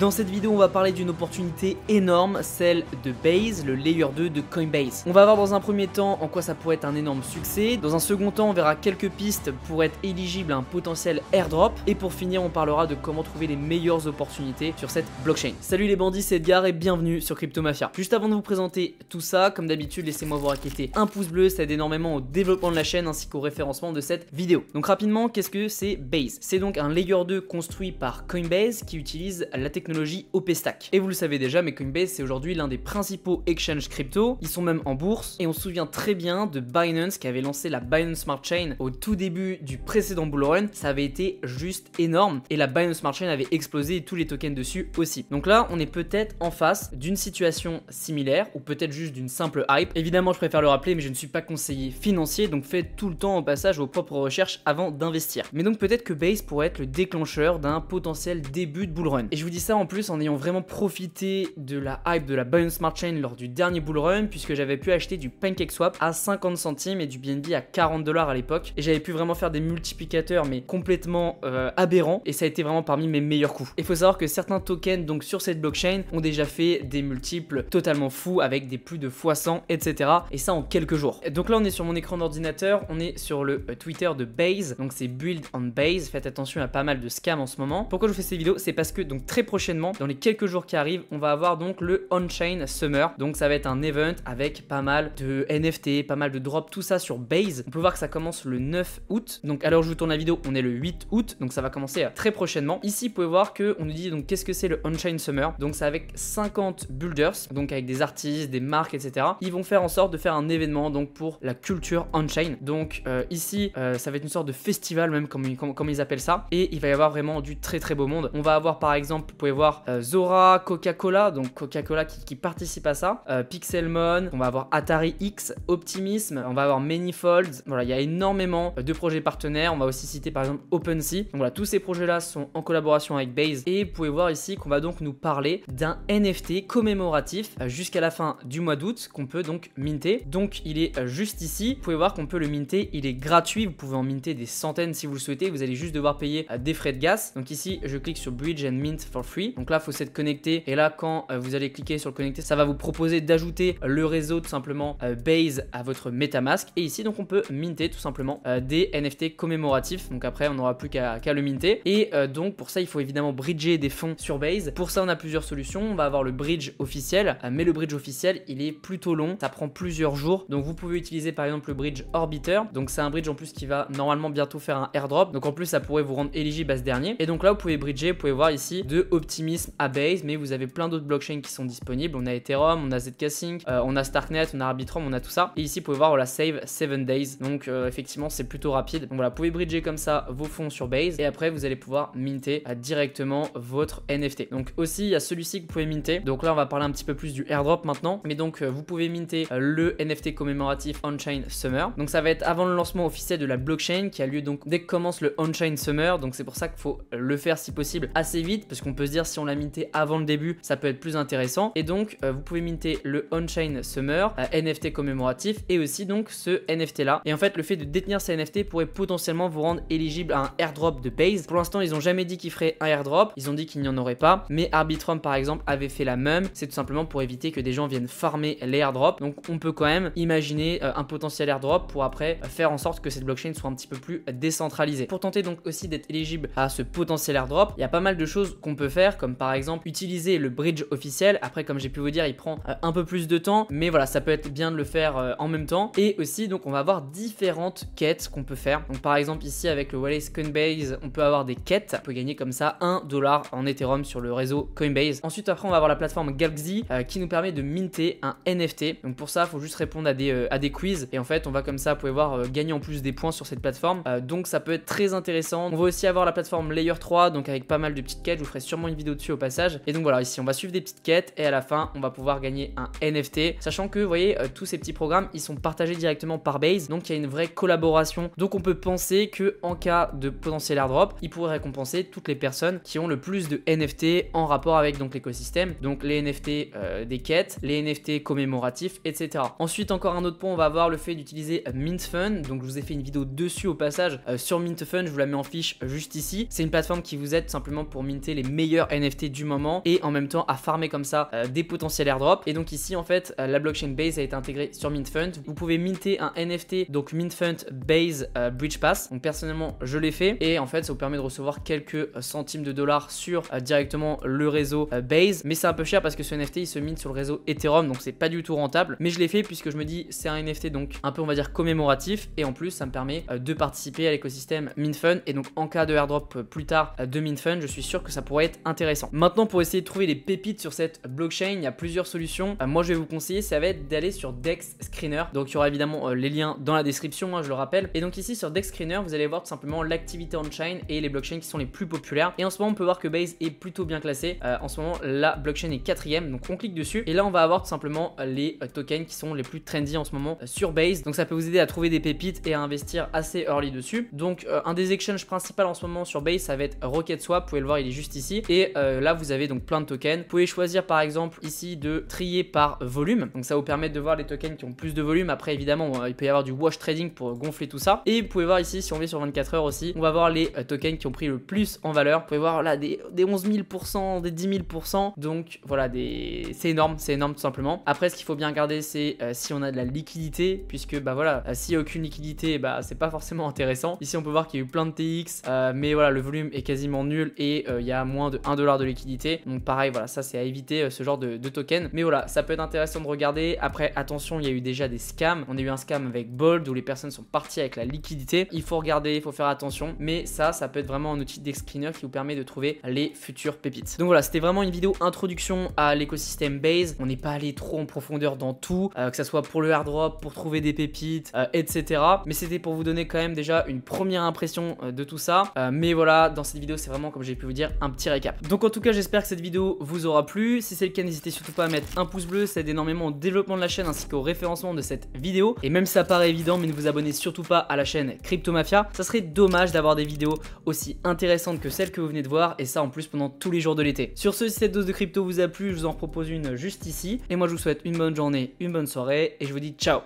Dans cette vidéo, on va parler d'une opportunité énorme, celle de Base, le layer 2 de Coinbase. On va voir dans un premier temps en quoi ça pourrait être un énorme succès. Dans un second temps, on verra quelques pistes pour être éligible à un potentiel airdrop. Et pour finir, on parlera de comment trouver les meilleures opportunités sur cette blockchain. Salut les bandits, c'est Edgar et bienvenue sur Crypto Mafia. Juste avant de vous présenter tout ça, comme d'habitude, laissez-moi vous raqueter un pouce bleu, ça aide énormément au développement de la chaîne ainsi qu'au référencement de cette vidéo. Donc rapidement, qu'est-ce que c'est Base C'est donc un layer 2 construit par Coinbase qui utilise la technologie technologie Et vous le savez déjà, mais Coinbase c'est aujourd'hui l'un des principaux exchanges crypto. Ils sont même en bourse et on se souvient très bien de Binance qui avait lancé la Binance Smart Chain au tout début du précédent bull run. Ça avait été juste énorme et la Binance Smart Chain avait explosé tous les tokens dessus aussi. Donc là, on est peut-être en face d'une situation similaire ou peut-être juste d'une simple hype. Évidemment, je préfère le rappeler, mais je ne suis pas conseiller financier, donc faites tout le temps au passage vos propres recherches avant d'investir. Mais donc peut-être que Base pourrait être le déclencheur d'un potentiel début de bull run. Et je vous dis ça en plus en ayant vraiment profité de la hype de la Binance Smart Chain lors du dernier bull run puisque j'avais pu acheter du Pancake Swap à 50 centimes et du BNB à 40 dollars à l'époque et j'avais pu vraiment faire des multiplicateurs mais complètement euh, aberrants et ça a été vraiment parmi mes meilleurs coups. Il faut savoir que certains tokens donc sur cette blockchain ont déjà fait des multiples totalement fous avec des plus de fois 100 etc et ça en quelques jours. Donc là on est sur mon écran d'ordinateur, on est sur le euh, Twitter de Base donc c'est Build on Base, faites attention à pas mal de scams en ce moment. Pourquoi je vous fais ces vidéos C'est parce que donc très prochainement dans les quelques jours qui arrivent, on va avoir donc le On-Chain Summer. Donc ça va être un event avec pas mal de NFT, pas mal de drops, tout ça sur Base. On peut voir que ça commence le 9 août. Donc alors je vous tourne la vidéo, on est le 8 août, donc ça va commencer très prochainement. Ici, vous pouvez voir que on nous dit donc qu'est-ce que c'est le on Summer. Donc c'est avec 50 builders, donc avec des artistes, des marques, etc. Ils vont faire en sorte de faire un événement donc pour la culture on-chain. Donc euh, ici, euh, ça va être une sorte de festival même comme, comme, comme, ils appellent ça. Et il va y avoir vraiment du très très beau monde. On va avoir par exemple, vous pouvez voir euh, Zora, Coca-Cola, donc Coca-Cola qui, participe à ça, euh, Pixelmon, on va avoir Atari X, Optimism, on va avoir Manifold, Voilà, il y a énormément euh, de projets partenaires. On va aussi citer par exemple OpenSea. Donc voilà, tous ces projets-là sont en collaboration avec Base. Et vous pouvez voir ici qu'on va donc nous parler d'un NFT commémoratif jusqu'à la fin du mois d'août qu'on peut donc minter. Donc il est juste ici. Vous pouvez voir qu'on peut le minter. Il est gratuit. Vous pouvez en minter des centaines si vous le souhaitez. Vous allez juste devoir payer des frais de gaz. Donc ici, je clique sur Bridge and Mint for free. Donc là, il faut s'être connecté. Et là, quand euh, vous allez cliquer sur le connecter, ça va vous proposer d'ajouter euh, le réseau tout simplement euh, Base à votre MetaMask. Et ici, donc, on peut minter tout simplement des NFT commémoratifs. Donc après, on n'aura plus qu'à le minter. Et donc, pour ça, il faut évidemment bridger des fonds sur Base. Pour ça, on a plusieurs solutions. On va avoir le bridge officiel. mais le bridge officiel, il est plutôt long. Ça prend plusieurs jours. Donc, vous pouvez utiliser par exemple le bridge Orbiter. Donc, c'est un bridge en plus qui va normalement bientôt faire un airdrop. Donc, en plus, ça pourrait vous rendre éligible à ce dernier. Et donc là, vous pouvez bridger. Vous pouvez voir ici de à base mais vous avez plein d'autres blockchains qui sont disponibles. On a Ethereum, on a Zcashing, euh, on a Starknet, on a Arbitrum, on a tout ça. Et ici, vous pouvez voir, la save 7 days. Donc, euh, effectivement, c'est plutôt rapide. Donc voilà, vous pouvez bridger comme ça vos fonds sur Base et après, vous allez pouvoir minter euh, directement votre NFT. Donc aussi, il y a celui-ci que vous pouvez minter. Donc là, on va parler un petit peu plus du airdrop maintenant. Mais donc, vous pouvez minter le NFT commémoratif On-Chain Summer. Donc ça va être avant le lancement officiel de la blockchain qui a lieu donc dès que commence le On-Chain Summer. Donc c'est pour ça qu'il faut le faire si possible assez vite parce qu'on peut se dire si on l'a minté avant le début, ça peut être plus intéressant. Et donc, euh, vous pouvez minter le on-chain summer, euh, NFT commémoratif, et aussi donc ce NFT là. Et en fait, le fait de détenir ces NFT pourrait potentiellement vous rendre éligible à un airdrop de base. Pour l'instant, ils ont jamais dit qu'ils feraient un airdrop, ils ont dit qu'il n'y en aurait pas. Mais Arbitrum par exemple avait fait la même. C'est tout simplement pour éviter que des gens viennent farmer les airdrops. Donc, on peut quand même imaginer euh, un potentiel airdrop pour après faire en sorte que cette blockchain soit un petit peu plus décentralisée. Pour tenter donc aussi d'être éligible à ce potentiel airdrop, il y a pas mal de choses qu'on peut faire comme par exemple utiliser le bridge officiel. Après, comme j'ai pu vous dire, il prend euh, un peu plus de temps, mais voilà, ça peut être bien de le faire euh, en même temps. Et aussi, donc, on va avoir différentes quêtes qu'on peut faire. Donc, par exemple, ici avec le Wallet Coinbase, on peut avoir des quêtes. On peut gagner comme ça 1 dollar en Ethereum sur le réseau Coinbase. Ensuite, après, on va avoir la plateforme Galaxy euh, qui nous permet de minter un NFT. Donc, pour ça, il faut juste répondre à des, à des quiz. Et en fait, on va comme ça, vous pouvez voir, gagner en plus des points sur cette plateforme. donc, ça peut être très intéressant. On va aussi avoir la plateforme Layer 3, donc avec pas mal de petites quêtes. Je vous ferai sûrement une vidéo dessus au passage. Et donc voilà, ici on va suivre des petites quêtes et à la fin on va pouvoir gagner un NFT. Sachant que, vous voyez, euh, tous ces petits programmes, ils sont partagés directement par Base, donc il y a une vraie collaboration. Donc on peut penser que en cas de potentiel airdrop, ils pourraient récompenser toutes les personnes qui ont le plus de NFT en rapport avec donc l'écosystème. Donc les NFT euh, des quêtes, les NFT commémoratifs, etc. Ensuite, encore un autre point, on va avoir le fait d'utiliser euh, Mintfun Donc je vous ai fait une vidéo dessus au passage sur Mintfun je vous la mets en fiche juste ici. C'est une plateforme qui vous aide simplement pour minter les meilleurs NFT du moment et en même temps à farmer comme ça euh, des potentiels airdrops. Et donc ici en fait euh, la blockchain Base a été intégrée sur MintFund. Vous pouvez minter un NFT donc MintFund Base euh, Bridge Pass. Donc personnellement je l'ai fait et en fait ça vous permet de recevoir quelques centimes de dollars sur directement le réseau Base. Mais c'est un peu cher parce que ce NFT il se mine sur le réseau Ethereum donc c'est pas du tout rentable. Mais je l'ai fait puisque je me dis c'est un NFT donc un peu on va dire commémoratif et en plus ça me permet de participer à l'écosystème MintFund et donc en cas de airdrop plus tard de MintFund je suis sûr que ça pourrait être intéressant intéressant. Maintenant, pour essayer de trouver les pépites sur cette blockchain, il y a plusieurs solutions. moi, je vais vous conseiller, ça va être d'aller sur Dex Screener. Donc, il y aura évidemment euh, les liens dans la description, moi hein, je le rappelle. Et donc ici, sur Dex Screener, vous allez voir tout simplement l'activité on-chain et les blockchains qui sont les plus populaires. Et en ce moment, on peut voir que Base est plutôt bien classé. Euh, en ce moment, la blockchain est quatrième, donc on clique dessus. Et là, on va avoir tout simplement euh, les tokens qui sont les plus trendy en ce moment sur Base. Donc, ça peut vous aider à trouver des pépites et à investir assez early dessus. Donc, un des exchanges principaux en ce moment sur Base, ça va être RocketSwap. Vous pouvez le voir, il est juste ici. Et euh, là, vous avez donc plein de tokens. Vous pouvez choisir par exemple ici de trier par volume. Donc ça vous permet de voir les tokens qui ont plus de volume. Après, évidemment, il peut y avoir du wash trading pour gonfler tout ça. Et vous pouvez voir ici, si on vient sur 24 heures aussi, on va voir les euh, tokens qui ont pris le plus en valeur. Vous pouvez voir là des, 11 000%, des 10 000%. Donc voilà, c'est énorme, c'est énorme tout simplement. Après, ce qu'il faut bien regarder, c'est euh, si on a de la liquidité, puisque bah voilà, s'il n'y a aucune liquidité, bah c'est pas forcément intéressant. Ici, on peut voir qu'il y a eu plein de TX, mais voilà, le volume est quasiment nul et il y a moins de 1 de liquidité. Donc pareil, voilà, ça c'est à éviter euh, ce genre de, de, token. Mais voilà, ça peut être intéressant de regarder. Après, attention, il y a eu déjà des scams. On a eu un scam avec Bold où les personnes sont parties avec la liquidité. Il faut regarder, il faut faire attention. Mais ça, ça peut être vraiment un outil d'excreener qui vous permet de trouver les futures pépites. Donc voilà, c'était vraiment une vidéo introduction à l'écosystème Base. On n'est pas allé trop en profondeur dans tout, euh, que ça soit pour le airdrop, pour trouver des pépites, euh, etc. Mais c'était pour vous donner quand même déjà une première impression de tout ça. mais voilà, dans cette vidéo, c'est vraiment, comme j'ai pu vous dire, un petit récap. Donc en tout cas j'espère que cette vidéo vous aura plu, si c'est le cas n'hésitez surtout pas à mettre un pouce bleu, ça aide énormément au développement de la chaîne ainsi qu'au référencement de cette vidéo. Et même si ça paraît évident mais ne vous abonnez surtout pas à la chaîne Crypto Mafia, ça serait dommage d'avoir des vidéos aussi intéressantes que celles que vous venez de voir et ça en plus pendant tous les jours de l'été. Sur ce si cette dose de crypto vous a plu, je vous en propose une juste ici et moi je vous souhaite une bonne journée, une bonne soirée et je vous dis ciao